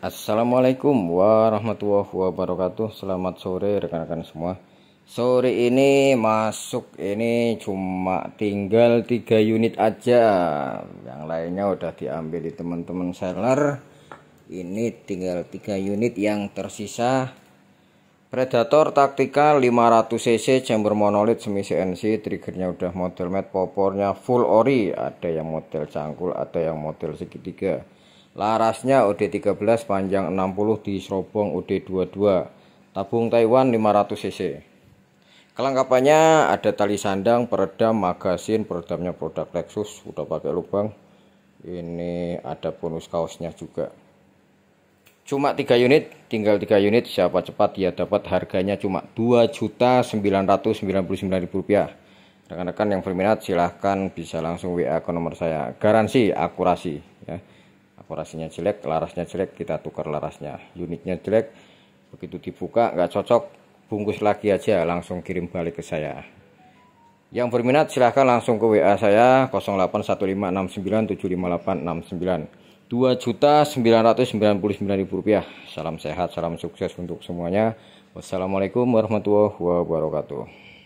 Assalamualaikum warahmatullahi wabarakatuh Selamat sore rekan-rekan semua Sore ini masuk ini cuma tinggal 3 unit aja Yang lainnya udah diambil di teman-teman seller Ini tinggal 3 unit yang tersisa Predator Taktikal 500cc chamber monolith semi CNC Triggernya udah model matte popornya full ori Ada yang model cangkul ada yang model segitiga Larasnya OD13 panjang 60 di serobong OD22 tabung Taiwan 500 cc. Kelengkapannya ada tali sandang, peredam, magasin, peredamnya produk Lexus udah pakai lubang. Ini ada bonus kaosnya juga. Cuma tiga unit, tinggal tiga unit siapa cepat dia dapat harganya cuma Rp2.999.000. Rekan-rekan yang berminat silahkan bisa langsung WA ke nomor saya. Garansi akurasi ya korasinya jelek larasnya jelek kita tukar larasnya unitnya jelek begitu dibuka nggak cocok bungkus lagi aja langsung kirim balik ke saya yang berminat silahkan langsung ke WA saya 08156975869 rupiah salam sehat salam sukses untuk semuanya wassalamualaikum warahmatullahi wabarakatuh